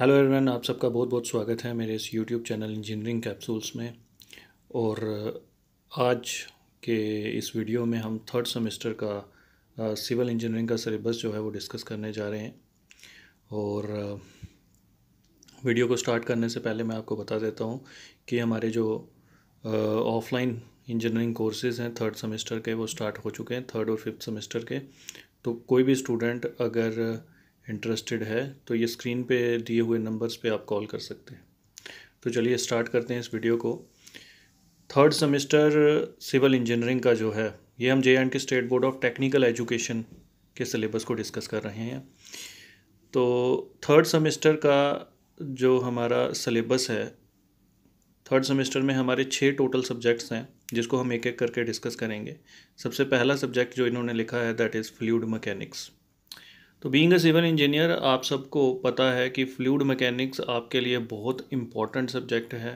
hello everyone आप सबका बहुत बहुत स्वागत है मेरे इस यूट्यूब चैनल इंजीनियरिंग कैप्सूल्स में और आज के इस वीडियो में हम थर्ड सेमेस्टर का सिविल इंजीनियरिंग का सिलेबस जो है वो डिस्कस करने जा रहे हैं और वीडियो को स्टार्ट करने से पहले मैं आपको बता देता हूँ कि हमारे जो ऑफलाइन इंजीनियरिंग कोर्सेज़ हैं थर्ड सेमेस्टर के वो स्टार्ट हो चुके हैं थर्ड और फिफ्थ सेमेस्टर के तो कोई भी स्टूडेंट अगर इंटरेस्टेड है तो ये स्क्रीन पे दिए हुए नंबर्स पे आप कॉल कर सकते हैं तो चलिए स्टार्ट करते हैं इस वीडियो को थर्ड सेमेस्टर सिविल इंजीनियरिंग का जो है ये हम J and K state board of technical education के सिलेबस को डिस्कस कर रहे हैं तो थर्ड सेमेस्टर का जो हमारा सिलेबस है थर्ड सेमेस्टर में हमारे छः टोटल सब्जेक्ट्स हैं जिसको हम एक एक करके डिस्कस करेंगे सबसे पहला सब्जेक्ट जो इन्होंने लिखा है दैट इज़ फ्लूड मैकेनिक्स तो बीइंग अ सिविल इंजीनियर आप सबको पता है कि फ्लूड मैकेनिक्स आपके लिए बहुत इम्पॉर्टेंट सब्जेक्ट है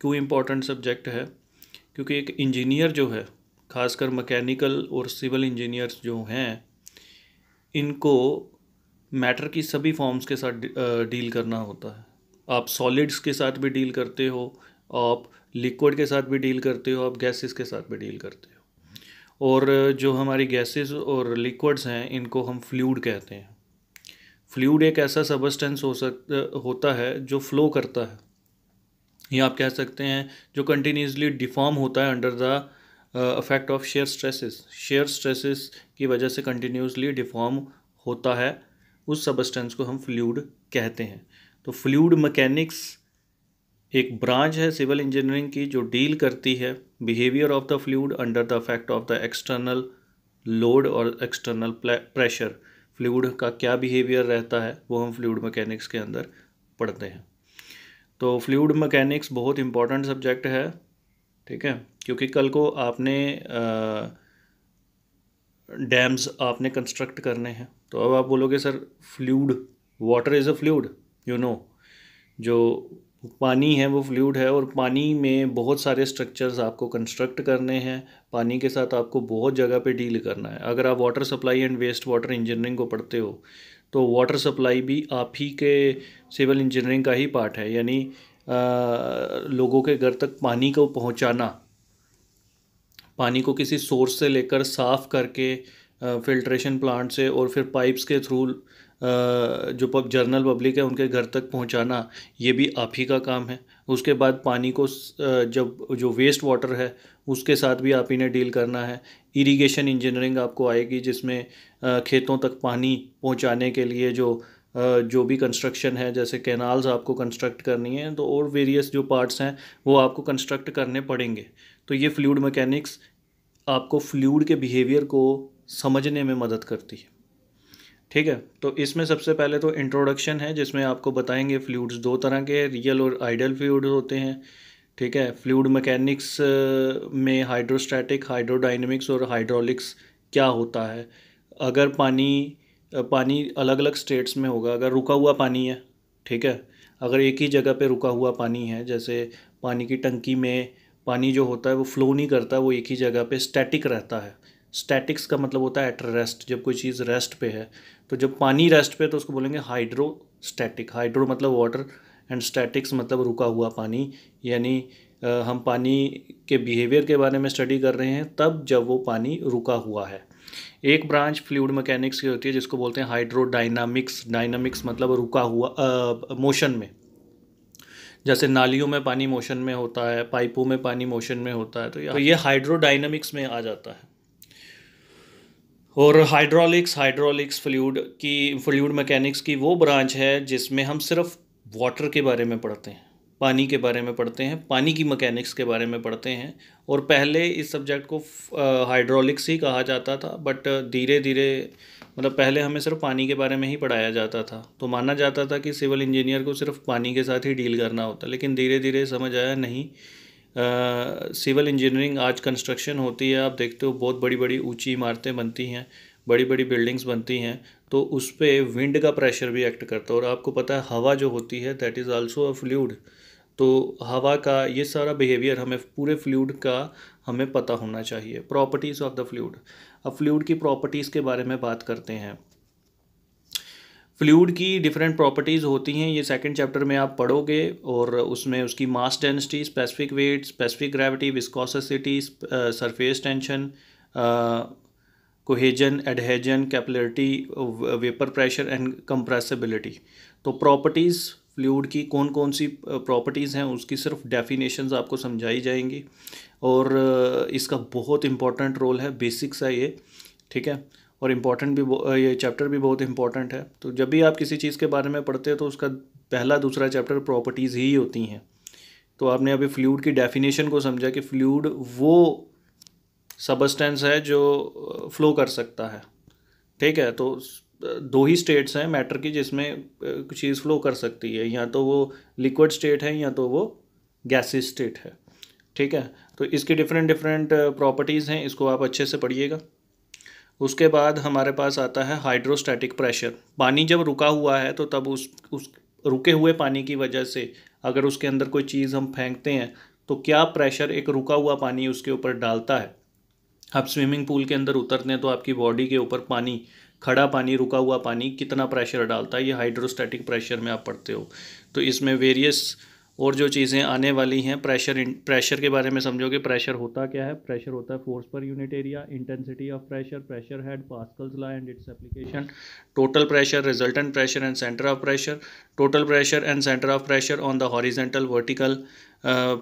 क्यों इम्पॉर्टेंट सब्जेक्ट है क्योंकि एक इंजीनियर जो है खासकर मैकेनिकल और सिविल इंजीनियर्स जो हैं इनको मैटर की सभी फॉर्म्स के साथ डील करना होता है आप सॉलिड्स के साथ भी डील करते हो आप लिक्विड के साथ भी डील करते हो आप गैसेस के साथ भी डील करते हो और जो हमारी गैसेस और लिक्विड्स हैं इनको हम फ्लूड कहते हैं फ्लूड एक ऐसा सबस्टेंस हो सक होता है जो फ्लो करता है या आप कह सकते हैं जो कंटिन्यूसली डिफॉर्म होता है under the affect of shear stresses shear stresses की वजह से कंटिन्यूसली डिफॉर्म होता है उस सबस्टेंस को हम फ्लूड कहते हैं तो फ्लूड मैकेनिक्स एक ब्रांच है सिविल इंजीनियरिंग की जो डील करती है behaviour of the fluid under the effect of the external load और एक्सटर्नल प्रेशर फ्लूड का क्या बिहेवियर रहता है वो हम फ्लूड मैकेनिक्स के अंदर पढ़ते हैं तो फ्लूड मैकेनिक्स बहुत इंपॉर्टेंट सब्जेक्ट है ठीक है क्योंकि कल को आपने डैम्स आपने कंस्ट्रक्ट करने हैं तो अब आप बोलोगे sir fluid water is a fluid you know जो पानी है वो फ्लूड है और पानी में बहुत सारे स्ट्रक्चर्स आपको कंस्ट्रक्ट करने हैं पानी के साथ आपको बहुत जगह पे डील करना है अगर आप water supply and waste water engineering को पढ़ते हो तो वाटर सप्लाई भी आप ही के सिविल इंजीनियरिंग का ही पार्ट है यानी लोगों के घर तक पानी को पहुंचाना पानी को किसी सोर्स से लेकर साफ़ करके फिल्ट्रेशन प्लांट से और फिर पाइप्स के थ्रू जो पब जर्नल पब्लिक है उनके घर तक पहुंचाना ये भी आप ही का काम है उसके बाद पानी को जब जो वेस्ट वाटर है उसके साथ भी आप ही ने डील करना है इरिगेशन इंजीनियरिंग आपको आएगी जिसमें खेतों तक पानी पहुंचाने के लिए जो जो भी कंस्ट्रक्शन है जैसे कैनाल्स आपको कंस्ट्रक्ट करनी है तो और वेरियस जो पार्ट्स हैं वो आपको कंस्ट्रक्ट करने पड़ेंगे तो ये फ्लूड मैकेनिक्स आपको फ्लूड के बिहेवियर को समझने में मदद करती है ठीक है तो इसमें सबसे पहले तो इंट्रोडक्शन है जिसमें आपको बताएंगे फ्लूड्स दो तरह के रियल और आइडल फ्लूड होते हैं ठीक है फ्लूड मैकेनिक्स में हाइड्रोस्टैटिक हाइड्रोडाइनमिक्स और हाइड्रोलिक्स क्या होता है अगर पानी पानी अलग अलग स्टेट्स में होगा अगर रुका हुआ पानी है ठीक है अगर एक ही जगह पे रुका हुआ पानी है जैसे पानी की टंकी में पानी जो होता है वो फ्लो नहीं करता वो एक ही जगह पे स्टैटिक रहता है स्टैटिक्स का मतलब होता है एट रेस्ट जब कोई चीज़ रेस्ट पे है तो जब पानी रेस्ट पे तो उसको बोलेंगे हाइड्रोस्टैटिक हाइड्रो मतलब वाटर एंड स्टैटिक्स मतलब रुका हुआ पानी यानी हम पानी के बिहेवियर के बारे में स्टडी कर रहे हैं तब जब वो पानी रुका हुआ है एक ब्रांच फ्लूड मैकेनिक्स की होती है जिसको बोलते हैं हाइड्रो डायनामिक्स मतलब रुका हुआ मोशन में जैसे नालियों में पानी मोशन में होता है पाइपों में पानी मोशन में होता है तो, तो ये हाइड्रोडाइनमिक्स में आ जाता है और हाइड्रोलिक्स हाइड्रोलिक्स फ्लूड की फ्लूड मैकेनिक्स की वो ब्रांच है जिसमें हम सिर्फ वाटर के बारे में पढ़ते हैं पानी के बारे में पढ़ते हैं पानी की मैकेनिक्स के बारे में पढ़ते हैं और पहले इस सब्जेक्ट को हाइड्रोलिक्स ही कहा जाता था बट धीरे धीरे मतलब पहले हमें सिर्फ पानी के बारे में ही पढ़ाया जाता था तो माना जाता था कि सिविल इंजीनियर को सिर्फ पानी के साथ ही डील करना होता लेकिन धीरे धीरे समझ आया नहीं सिविल इंजीनियरिंग आज कंस्ट्रक्शन होती है आप देखते हो बहुत बड़ी बड़ी ऊंची इमारतें बनती हैं बड़ी बड़ी बिल्डिंग्स बनती हैं तो उस पर विंड का प्रेशर भी एक्ट करता है और आपको पता है हवा जो होती है that is also a fluid तो हवा का ये सारा बिहेवियर हमें पूरे फ्लूड का हमें पता होना चाहिए प्रॉपर्टीज़ ऑफ द फ्लूड अब फ्लूड की प्रॉपर्टीज़ के बारे में बात करते हैं फ्लूड की डिफरेंट प्रॉपर्टीज़ होती हैं ये सेकंड चैप्टर में आप पढ़ोगे और उसमें उसकी mass density specific weight specific gravity viscosity surface tension cohesion adhesion capillarity vapour pressure and compressibility तो प्रॉपर्टीज़ फ्लूड की कौन कौन सी प्रॉपर्टीज़ हैं उसकी सिर्फ डेफिनेशंस आपको समझाई जाएंगी और इसका बहुत इंपॉर्टेंट रोल है बेसिक्स है ये ठीक है और इम्पॉर्टेंट भी ये चैप्टर भी बहुत इंपॉर्टेंट है तो जब भी आप किसी चीज़ के बारे में पढ़ते हो तो उसका पहला दूसरा चैप्टर प्रॉपर्टीज़ ही होती हैं तो आपने अभी फ्लूड की डेफिनेशन को समझा कि फ्लूड वो सबस्टेंस है जो फ्लो कर सकता है ठीक है तो दो ही स्टेट्स हैं मैटर की जिसमें कुछ चीज़ फ्लो कर सकती है या तो वो लिक्विड स्टेट है या तो वो गैसेस स्टेट है ठीक है तो इसकी डिफरेंट डिफरेंट प्रॉपर्टीज़ हैं इसको आप अच्छे से पढ़िएगा उसके बाद हमारे पास आता है हाइड्रोस्टैटिक प्रेशर पानी जब रुका हुआ है तो तब उस उस रुके हुए पानी की वजह से अगर उसके अंदर कोई चीज़ हम फेंकते हैं तो क्या प्रेशर एक रुका हुआ पानी उसके ऊपर डालता है आप स्विमिंग पूल के अंदर उतरते हैं तो आपकी बॉडी के ऊपर पानी खड़ा पानी रुका हुआ पानी कितना प्रेशर डालता है ये हाइड्रोस्टैटिक प्रेशर में आप पढ़ते हो तो इसमें वेरियस और जो चीज़ें आने वाली हैं प्रेशर प्रेशर के बारे में समझोगे प्रेशर होता क्या है प्रेशर होता है force per unit area intensity of pressure pressure head Pascal's law and its application total pressure resultant pressure and centre of pressure total pressure and centre of pressure on the horizontal vertical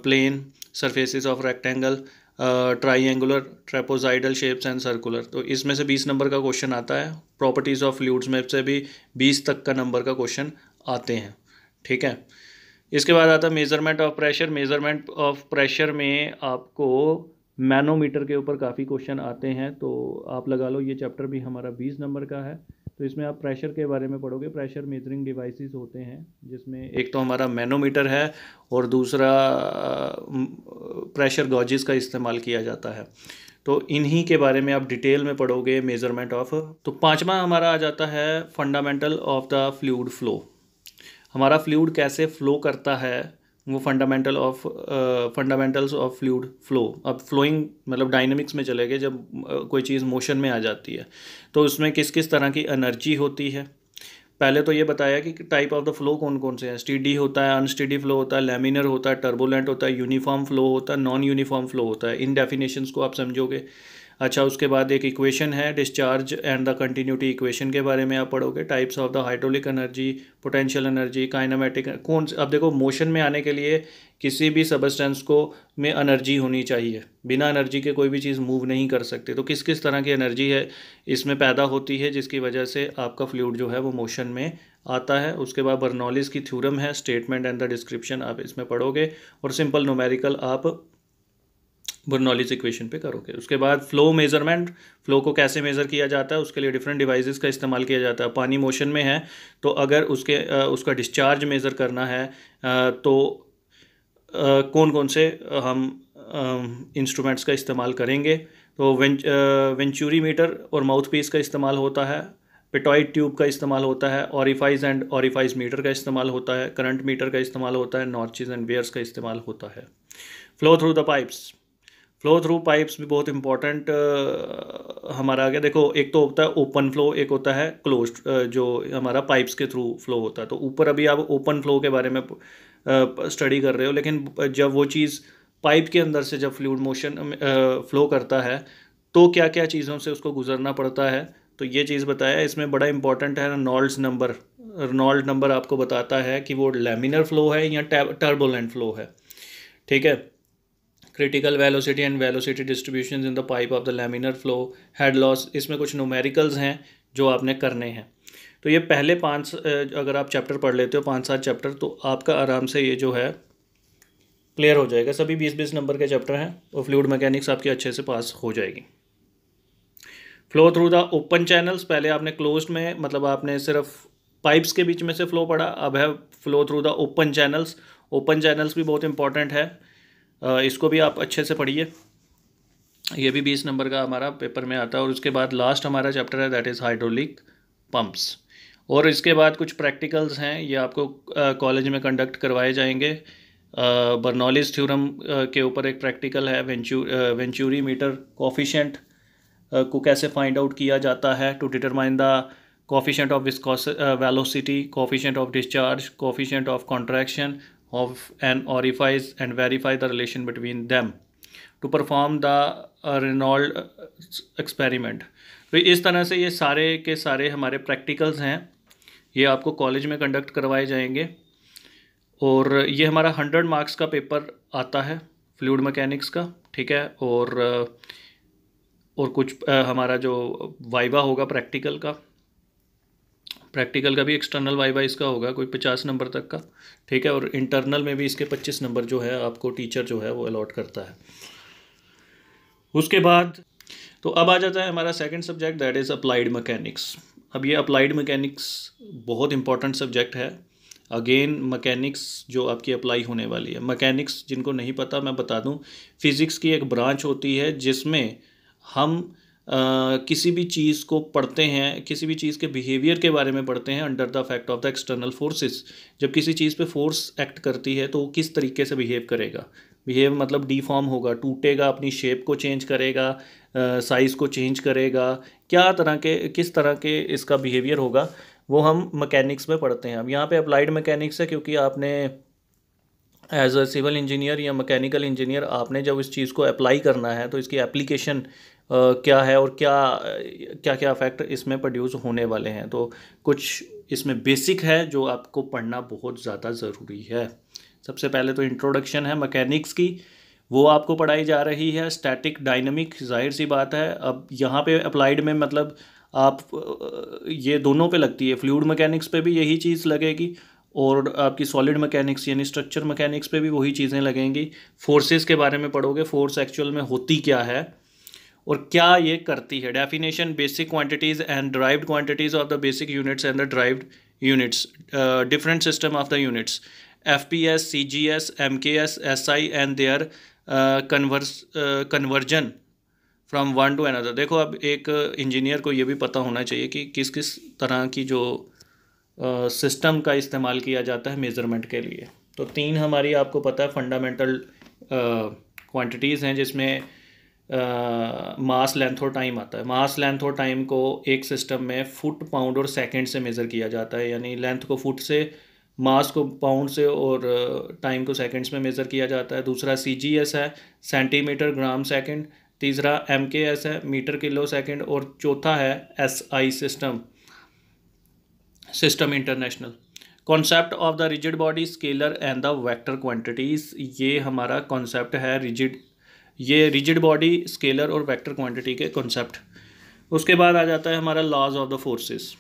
plane surfaces of rectangle triangular trapezoidal shapes and circular तो इसमें से बीस number का question आता है properties of fluids में से भी बीस तक का नंबर का क्वेश्चन आते हैं ठीक है इसके बाद आता है measurement of pressure measurement of pressure में आपको मैनोमीटर के ऊपर काफ़ी क्वेश्चन आते हैं तो आप लगा लो ये चैप्टर भी हमारा बीस नंबर का है तो इसमें आप प्रेशर के बारे में पढ़ोगे प्रेशर मेजरिंग डिवाइसेस होते हैं जिसमें एक तो हमारा मैनोमीटर है और दूसरा प्रेशर गॉजेस का इस्तेमाल किया जाता है तो इन्हीं के बारे में आप डिटेल में पढ़ोगे मेज़रमेंट ऑफ तो पाँचवा हमारा आ जाता है fundamental of the fluid flow हमारा फ्लूड कैसे फ्लो करता है वो fundamental of fundamentals of fluid flow अब फ्लोइंग मतलब डायनेमिक्स में चले गए जब uh, कोई चीज़ मोशन में आ जाती है तो उसमें किस किस तरह की एनर्जी होती है पहले तो ये बताया कि टाइप ऑफ द फ्लो कौन कौन से हैं स्टीडी होता है अनस्टीडी फ्लो होता है लेमिनर होता है टर्बोलेंट होता है यूनिफॉर्म फ्लो होता है नॉन यूनिफॉर्म फ्लो होता है इन डेफिनेशंस को आप समझोगे अच्छा उसके बाद एक इक्वेशन है discharge and the continuity equation के बारे में आप पढ़ोगे types of the hydraulic energy potential energy kinematic कौन अब देखो मोशन में आने के लिए किसी भी सबस्टेंस को में एनर्जी होनी चाहिए बिना एनर्जी के कोई भी चीज़ मूव नहीं कर सकते तो किस किस तरह की एनर्जी है इसमें पैदा होती है जिसकी वजह से आपका फ्लूड जो है वो मोशन में आता है उसके बाद बर्नॉलिस की थ्योरम है स्टेटमेंट एंड द डिस्क्रिप्शन आप इसमें पढ़ोगे और सिंपल नोमेरिकल आप बर्नौलीज इक्वेशन पे करोगे उसके बाद फ्लो मेज़रमेंट फ्लो को कैसे मेज़र किया जाता है उसके लिए डिफरेंट डिवाइसेस का इस्तेमाल किया जाता है पानी मोशन में है तो अगर उसके उसका डिस्चार्ज मेज़र करना है तो कौन कौन से हम इंस्ट्रूमेंट्स का इस्तेमाल करेंगे तो वेंच, मीटर और माउथ पीस का इस्तेमाल होता है पिटॉइड ट्यूब का इस्तेमाल होता है ऑरिफाइज एंड ऑरिफाइज मीटर का इस्तेमाल होता है करंट मीटर का इस्तेमाल होता है नॉर्चिज एंड वेयर्स का इस्तेमाल होता है flow through the pipes flow through pipes भी बहुत इंपॉर्टेंट हमारा आ गया देखो एक तो होता है ओपन फ्लो एक होता है क्लोज uh, जो हमारा पाइप्स के थ्रू फ्लो होता है तो ऊपर अभी आप ओपन फ्लो के बारे में स्टडी uh, कर रहे हो लेकिन जब वो चीज़ पाइप के अंदर से जब फ्लूड मोशन फ्लो करता है तो क्या क्या चीज़ों से उसको गुजरना पड़ता है तो ये चीज़ बताया इसमें बड़ा इंपॉर्टेंट है रनॉल्ड्स नंबर रनॉल्ड नंबर आपको बताता है कि वो लेमिनर फ्लो है या टर्बोलेंट फ्लो है ठीक है critical velocity and velocity distribution in the pipe of the laminar flow head loss इसमें कुछ नोमेरिकल्स हैं जो आपने करने हैं तो ये पहले पाँच अगर आप चैप्टर पढ़ लेते हो पाँच सात चैप्टर तो आपका आराम से ये जो है क्लियर हो जाएगा सभी बीस बीस नंबर के चैप्टर हैं और फ्लूड मैकेनिक्स आपकी अच्छे से पास हो जाएगी flow through the open channels पहले आपने क्लोज में मतलब आपने सिर्फ पाइप्स के बीच में से फ्लो पढ़ा अब है flow through the open channels open channels भी बहुत इंपॉर्टेंट है इसको भी आप अच्छे से पढ़िए ये भी बीस नंबर का हमारा पेपर में आता है और उसके बाद लास्ट हमारा चैप्टर है दैट इज़ हाइड्रोलिक पम्प्स और इसके बाद कुछ प्रैक्टिकल्स हैं ये आपको कॉलेज में कंडक्ट करवाए जाएंगे बर्नॉलिस थ्योरम के ऊपर एक प्रैक्टिकल है वेंचू वेंचूरी मीटर कॉफिशेंट को कैसे फाइंड आउट किया जाता है to determine the coefficient of viscous velocity coefficient of discharge coefficient of contraction of an orifice and verify the relation between them to perform the uh, Reynolds experiment uh, तो इस तरह से ये सारे के सारे हमारे प्रैक्टिकल्स हैं ये आपको कॉलेज में कंडक्ट करवाए जाएंगे और ये हमारा हंड्रेड मार्क्स का पेपर आता है फ्लूड मैकेनिक्स का ठीक है और uh, और कुछ हमारा जो वाइवा होगा प्रैक्टिकल का प्रैक्टिकल का भी एक्सटर्नल वाई वाई इसका होगा कोई पचास नंबर तक का ठीक है और इंटरनल में भी इसके पच्चीस नंबर जो है आपको टीचर जो है वो अलॉट करता है उसके बाद तो अब आ जाता है हमारा second subject that is applied mechanics अब ये अप्लाइड मकैनिक्स बहुत इंपॉर्टेंट सब्जेक्ट है अगेन मकैनिक्स जो आपकी अप्लाई होने वाली है मकैनिक्स जिनको नहीं पता मैं बता दूं फिज़िक्स की एक ब्रांच होती है जिसमें हम किसी भी चीज़ को पढ़ते हैं किसी भी चीज़ के बिहेवियर के बारे में पढ़ते हैं under the affect of the external forces जब किसी चीज़ पे फोर्स एक्ट करती है तो वो किस तरीके से बिहेव करेगा बिहेव मतलब डिफॉर्म होगा टूटेगा अपनी शेप को चेंज करेगा साइज़ को चेंज करेगा क्या तरह के किस तरह के इसका बिहेवियर होगा वो हम मकैनिक्स में पढ़ते हैं अब यहाँ पे अप्लाइड मकैनिक्स है क्योंकि आपने एज अ सिविल इंजीनियर या मैकेनिकल इंजीनियर आपने जब इस चीज़ को अप्लाई करना है तो इसकी एप्लीकेशन क्या है और क्या क्या क्या इफेक्ट इसमें प्रोड्यूस होने वाले हैं तो कुछ इसमें बेसिक है जो आपको पढ़ना बहुत ज़्यादा ज़रूरी है सबसे पहले तो इंट्रोडक्शन है मैकेनिक्स की वो आपको पढ़ाई जा रही है स्टैटिक डायनमिक जाहिर सी बात है अब यहाँ पे अप्लाइड में मतलब आप ये दोनों पे लगती है फ्लूड मैकेनिक्स पे भी यही चीज़ लगेगी और आपकी सॉलिड मैकेनिक्स यानी स्ट्रक्चर मैकेनिक्स पे भी वही चीज़ें लगेंगी फोर्सेस के बारे में पढ़ोगे फोर्स एक्चुअल में होती क्या है और क्या ये करती है definition basic quantities and derived quantities of the basic units and the derived units different system of the units F P S C G S M K S S I and their converse conversion from one to another देखो अब एक engineer को ये भी पता होना चाहिए कि किस किस तरह की जो सिस्टम uh, का इस्तेमाल किया जाता है मेज़रमेंट के लिए तो तीन हमारी आपको पता है फंडामेंटल क्वांटिटीज़ uh, हैं जिसमें मास लेंथ और टाइम आता है मास लेंथ और टाइम को एक सिस्टम में फुट पाउंड और सेकंड से मेज़र किया जाता है यानी लेंथ को फुट से मास को पाउंड से और टाइम को सेकंड्स में मेज़र किया जाता है दूसरा सी जी एस है सेंटीमीटर ग्राम सेकंड तीसरा एम के एस है मीटर किलो सेकंड और चौथा है S I system system international concept of the rigid body scalar and the vector quantities ये हमारा कॉन्सेप्ट है रिजिड ये रिजिड बॉडी स्केलर और वेक्टर क्वांटिटी के कॉन्सेप्ट उसके बाद आ जाता है हमारा laws of the forces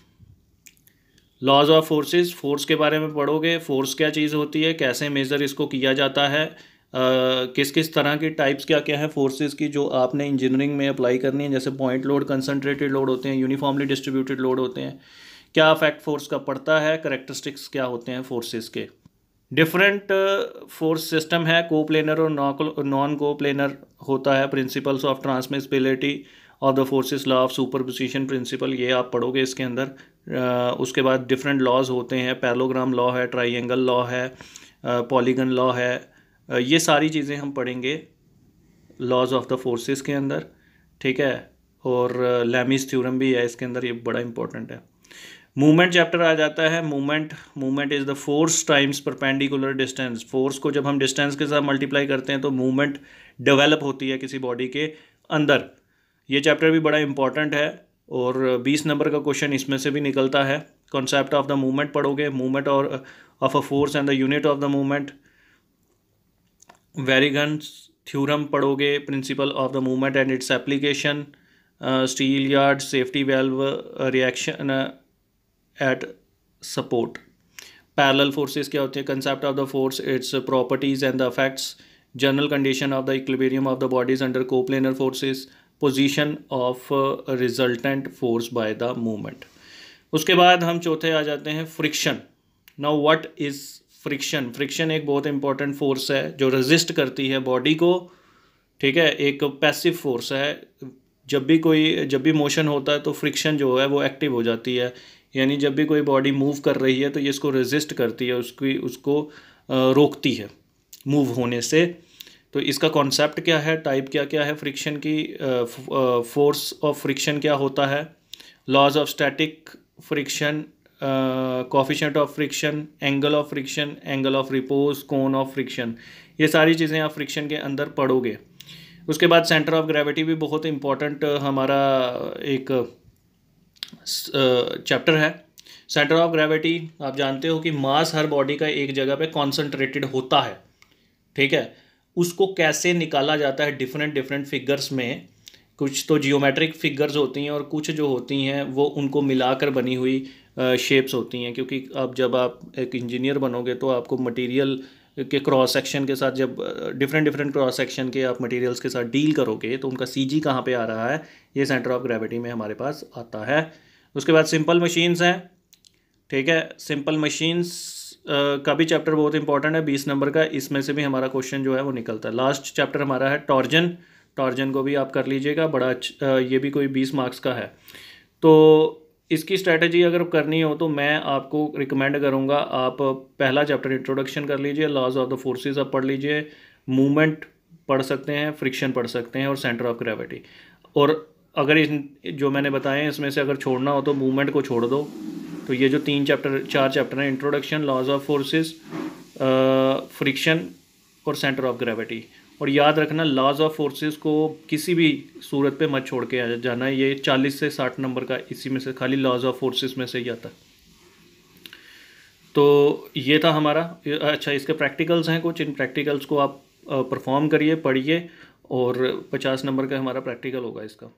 laws of forces force के बारे में पढ़ोगे फोर्स क्या चीज़ होती है कैसे मेज़र इसको किया जाता है Uh, किस किस तरह की टाइप्स क्या क्या है फोर्सेस की जो आपने इंजीनियरिंग में अप्लाई करनी है जैसे पॉइंट लोड कंसनट्रेटेड लोड होते हैं यूनिफॉर्मली डिस्ट्रीब्यूटेड लोड होते हैं क्या अफेक्ट फोर्स का पड़ता है करेक्टरिस्टिक्स क्या होते हैं फोर्सेस के डिफरेंट फोर्स सिस्टम है प्लेनर और नॉन प्लेनर होता है principles of transmissibility of the forces law of superposition principle ये आप पढ़ोगे इसके अंदर uh, उसके बाद डिफरेंट लॉज होते हैं पैलोग्राम लॉ है ट्राइंगल लॉ है पॉलीगन uh, लॉ है uh, ये सारी चीज़ें हम पढ़ेंगे लॉज ऑफ द फोर्सेस के अंदर ठीक है और लेमिस थ्योरम भी है इसके अंदर ये बड़ा इंपॉर्टेंट है मूवमेंट चैप्टर आ जाता है movement movement is the force times perpendicular distance force को जब हम डिस्टेंस के साथ मल्टीप्लाई करते हैं तो मूवमेंट डेवलप होती है किसी बॉडी के अंदर ये चैप्टर भी बड़ा इंपॉर्टेंट है और 20 नंबर का क्वेश्चन इसमें से भी निकलता है कॉन्सेप्ट ऑफ द मूवमेंट पढ़ोगे मूवमेंट और of a force and the unit of the movement Varignon theorem पढ़ोगे principle of the movement and its application steel yard safety valve reaction at support parallel forces क्या होते हैं concept of the force its properties and the affects general condition of the equilibrium of the bodies under coplanar forces position of resultant force by the movement उसके बाद हम चौथे आ जाते हैं friction now what is friction friction एक बहुत important force है जो रजिस्ट करती है बॉडी को ठीक है एक पैसिव फोर्स है जब भी कोई जब भी मोशन होता है तो फ्रिक्शन जो है वो एक्टिव हो जाती है यानी जब भी कोई बॉडी मूव कर रही है तो ये इसको रेजिस्ट करती है उसकी उसको रोकती है मूव होने से तो इसका कॉन्सेप्ट क्या है टाइप क्या क्या है फ्रिक्शन की फोर्स ऑफ फ्रिक्शन क्या होता है laws of static friction coefficient of friction angle of friction angle of repose cone of friction ये सारी चीज़ें आप फ्रिक्शन के अंदर पढ़ोगे उसके बाद सेंटर ऑफ ग्रेविटी भी बहुत इम्पॉर्टेंट हमारा एक चैप्टर है सेंटर ऑफ ग्रेविटी आप जानते हो कि मास हर बॉडी का एक जगह पे कॉन्सेंट्रेटेड होता है ठीक है उसको कैसे निकाला जाता है डिफरेंट डिफरेंट फिगर्स में कुछ तो जियोमेट्रिक फिगर्स होती हैं और कुछ जो होती हैं वो उनको मिलाकर बनी हुई शेप्स होती हैं क्योंकि अब जब आप एक इंजीनियर बनोगे तो आपको मटेरियल के क्रॉस सेक्शन के साथ जब डिफरेंट डिफरेंट क्रॉस सेक्शन के आप मटेरियल्स के साथ डील करोगे तो उनका सी जी कहाँ पर आ रहा है ये सेंटर ऑफ ग्रेविटी में हमारे पास आता है उसके बाद सिंपल मशीन्स हैं ठीक है सिंपल मशीन्स का भी चैप्टर बहुत इंपॉर्टेंट है बीस नंबर का इसमें से भी हमारा क्वेश्चन जो है वो निकलता है लास्ट चैप्टर हमारा है टॉर्जन टॉर्जन को भी आप कर लीजिएगा बड़ा ये भी कोई बीस मार्क्स का है तो इसकी स्ट्रैटेजी अगर करनी हो तो मैं आपको रिकमेंड करूँगा आप पहला चैप्टर इंट्रोडक्शन कर लीजिए लॉज ऑफ द फोर्सेस आप पढ़ लीजिए मूवमेंट पढ़ सकते हैं फ्रिक्शन पढ़ सकते हैं और सेंटर ऑफ ग्रेविटी और अगर इन जो मैंने बताए इसमें से अगर छोड़ना हो तो मूवमेंट को छोड़ दो तो ये जो तीन चैप्टर चार चैप्टर हैं introduction laws of forces friction और सेंटर ऑफ ग्रेविटी और याद रखना लॉज ऑफ फोर्सेस को किसी भी सूरत पे मत छोड़ के आ जाना ये चालीस से साठ नंबर का इसी में से खाली लॉज ऑफ फोर्सेस में से ही आता तो ये था हमारा अच्छा इसके प्रैक्टिकल्स हैं कुछ इन प्रैक्टिकल्स को आप परफॉर्म करिए पढ़िए और पचास नंबर का हमारा प्रैक्टिकल होगा इसका